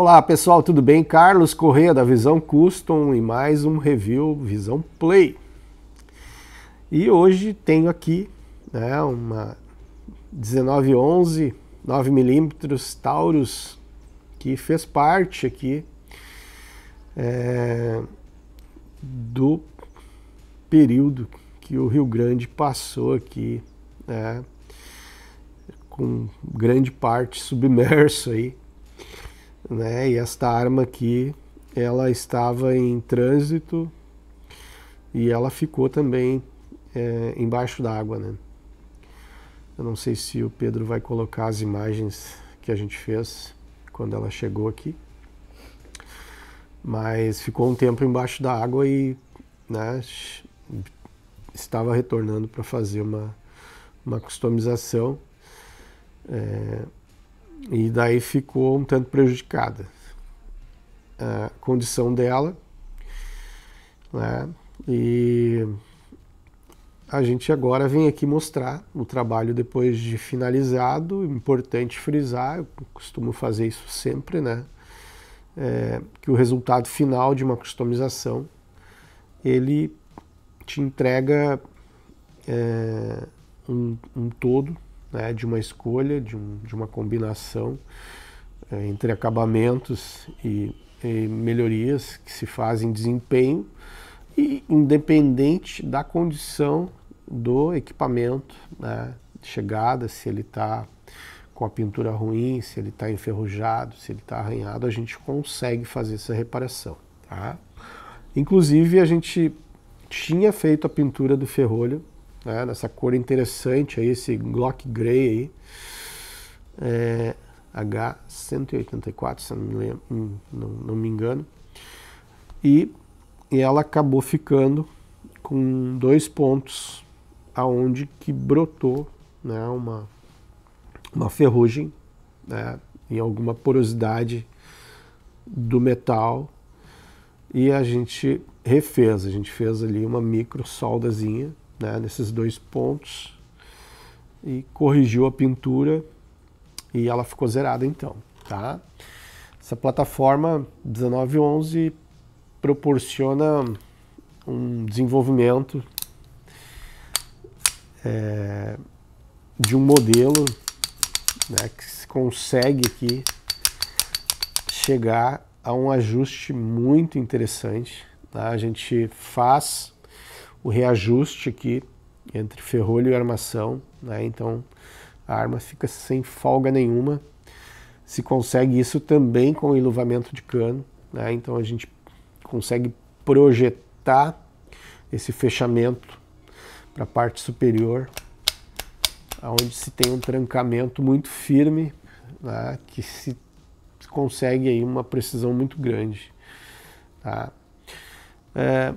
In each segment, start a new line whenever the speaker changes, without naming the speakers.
Olá pessoal, tudo bem? Carlos Correia da Visão Custom e mais um review Visão Play. E hoje tenho aqui né, uma 1911 9mm Taurus que fez parte aqui é, do período que o Rio Grande passou aqui, né, com grande parte submerso aí né? E esta arma aqui, ela estava em trânsito e ela ficou também é, embaixo d'água, né? Eu não sei se o Pedro vai colocar as imagens que a gente fez quando ela chegou aqui, mas ficou um tempo embaixo da água e né, estava retornando para fazer uma, uma customização. É, e daí ficou um tanto prejudicada a condição dela, né? E a gente agora vem aqui mostrar o trabalho depois de finalizado, importante frisar, eu costumo fazer isso sempre, né? É, que o resultado final de uma customização ele te entrega é, um, um todo né, de uma escolha, de, um, de uma combinação é, entre acabamentos e, e, melhorias que se fazem em desempenho e independente da condição do equipamento, né, chegada, se ele está com a pintura ruim, se ele está enferrujado, se ele está arranhado, a gente consegue fazer essa reparação. Tá? Inclusive, a gente tinha feito a pintura do ferrolho né? nessa cor interessante aí, esse Glock Grey aí. É, H184, se não me, lembro, hum, não, não me engano. E, e ela acabou ficando com dois pontos aonde que brotou né, uma, uma ferrugem né, em alguma porosidade do metal e a gente refez, a gente fez ali uma micro soldazinha né, nesses dois pontos e corrigiu a pintura e ela ficou zerada então, tá? Essa plataforma 1911 proporciona um desenvolvimento é, de um modelo né, que se consegue aqui chegar a um ajuste muito interessante. Tá? A gente faz o reajuste aqui entre ferrolho e armação, né? então a arma fica sem folga nenhuma. Se consegue isso também com o iluvamento de cano, né? então a gente consegue projetar esse fechamento para a parte superior, onde se tem um trancamento muito firme, né? que se consegue aí uma precisão muito grande. Tá? É,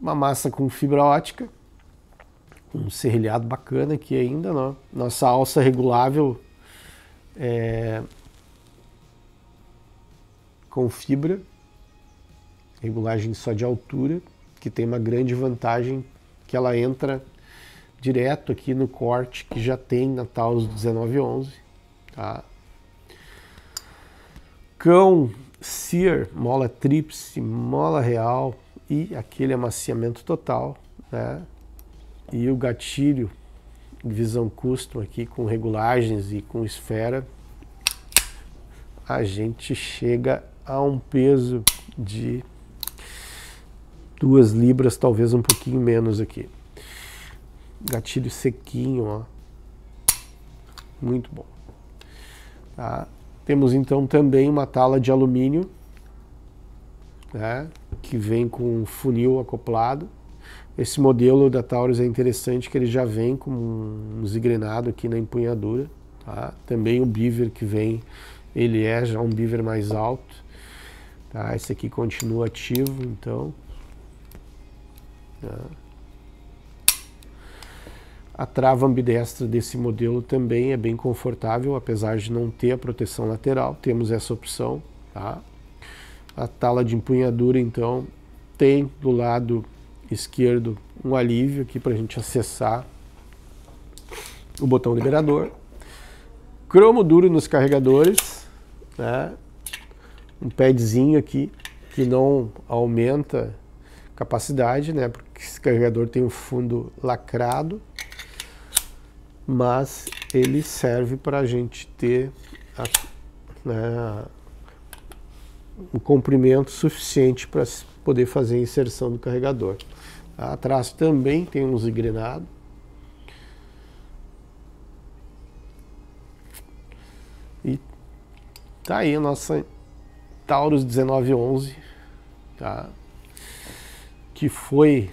uma massa com fibra ótica, um serrilhado bacana aqui ainda, né? nossa alça regulável é, com fibra, regulagem só de altura, que tem uma grande vantagem que ela entra direto aqui no corte que já tem na Taos 1911, tá? Cão, Sear, mola tríplice, mola real, e aquele amaciamento total, né? E o gatilho visão custom aqui com regulagens e com esfera, a gente chega a um peso de duas libras, talvez um pouquinho menos aqui. Gatilho sequinho, ó. Muito bom. Tá? Temos então também uma tala de alumínio, né? que vem com um funil acoplado. Esse modelo da Taurus é interessante que ele já vem com um zigrenado aqui na empunhadura. Tá? Também o beaver que vem, ele é já um beaver mais alto. Tá? Esse aqui continua ativo, então. Tá? A trava ambidestra desse modelo também é bem confortável, apesar de não ter a proteção lateral. Temos essa opção, tá? A tala de empunhadura, então, tem do lado esquerdo um alívio aqui para a gente acessar o botão liberador. Cromo duro nos carregadores, né? um padzinho aqui que não aumenta capacidade, né? porque esse carregador tem um fundo lacrado, mas ele serve para a gente ter a, né, o comprimento suficiente para poder fazer a inserção do carregador. Atrás também tem um zigrenado. E tá aí a nossa Taurus 1911, tá? que foi,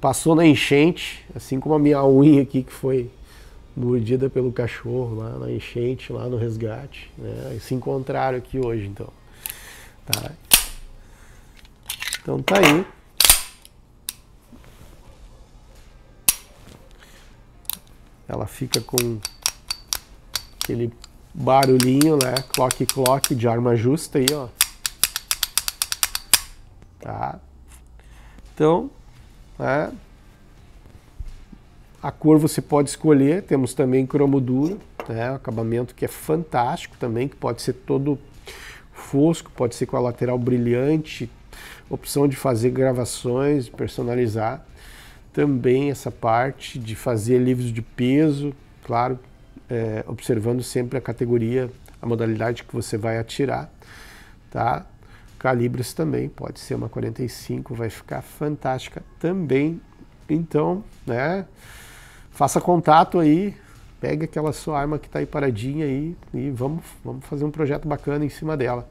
passou na enchente, assim como a minha unha aqui que foi mordida pelo cachorro lá na enchente, lá no resgate, né? E se encontraram aqui hoje então. Tá. Então tá aí. Ela fica com aquele barulhinho, né? Clock clock de arma justa aí, ó. Tá? Então, né? A cor você pode escolher, temos também cromo duro, né? Um acabamento que é fantástico também, que pode ser todo fosco, pode ser com a lateral brilhante, opção de fazer gravações, personalizar. Também essa parte de fazer livros de peso, claro, é, observando sempre a categoria, a modalidade que você vai atirar, tá? Calibres também, pode ser uma 45, vai ficar fantástica também. Então, né? Faça contato aí, pega aquela sua arma que está aí paradinha aí e vamos, vamos fazer um projeto bacana em cima dela.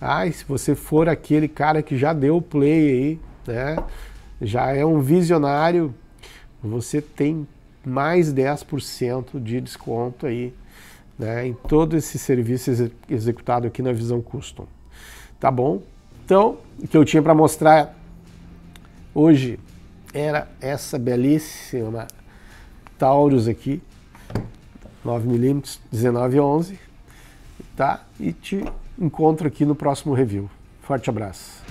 Ah, e se você for aquele cara que já deu play aí, né? Já é um visionário, você tem mais 10% de desconto aí, né? Em todo esse serviço ex executado aqui na Visão Custom. Tá bom? Então, o que eu tinha para mostrar hoje era essa belíssima Taurus aqui, 9mm, 1911, tá? E te encontro aqui no próximo review. Forte abraço.